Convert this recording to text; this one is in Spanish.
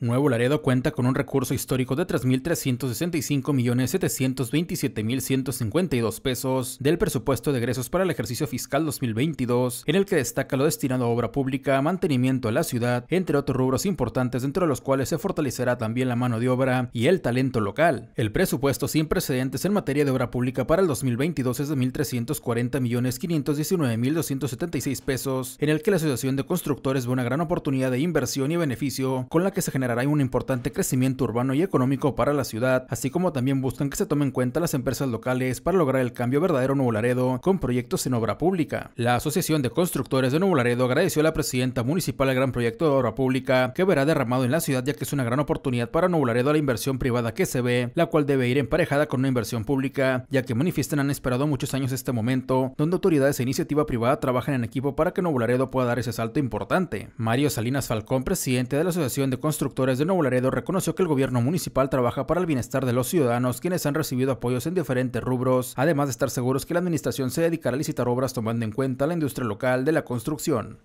Nuevo Laredo cuenta con un recurso histórico de 3.365.727.152 pesos del presupuesto de egresos para el ejercicio fiscal 2022, en el que destaca lo destinado a obra pública, mantenimiento a la ciudad, entre otros rubros importantes dentro de los cuales se fortalecerá también la mano de obra y el talento local. El presupuesto sin precedentes en materia de obra pública para el 2022 es de 1.340.519.276 pesos, en el que la Asociación de Constructores ve una gran oportunidad de inversión y beneficio con la que se genera hay un importante crecimiento urbano y económico para la ciudad, así como también buscan que se tomen en cuenta las empresas locales para lograr el cambio verdadero en Nuevo con proyectos en obra pública. La Asociación de Constructores de Nuevo agradeció a la presidenta municipal el gran proyecto de obra pública que verá derramado en la ciudad ya que es una gran oportunidad para Nuevo a la inversión privada que se ve, la cual debe ir emparejada con una inversión pública, ya que manifiestan han esperado muchos años este momento, donde autoridades e iniciativa privada trabajan en equipo para que Nuevo pueda dar ese salto importante. Mario Salinas Falcón, presidente de la Asociación de Constructores de Nuevo Laredo reconoció que el gobierno municipal trabaja para el bienestar de los ciudadanos, quienes han recibido apoyos en diferentes rubros, además de estar seguros que la administración se dedicará a licitar obras tomando en cuenta la industria local de la construcción.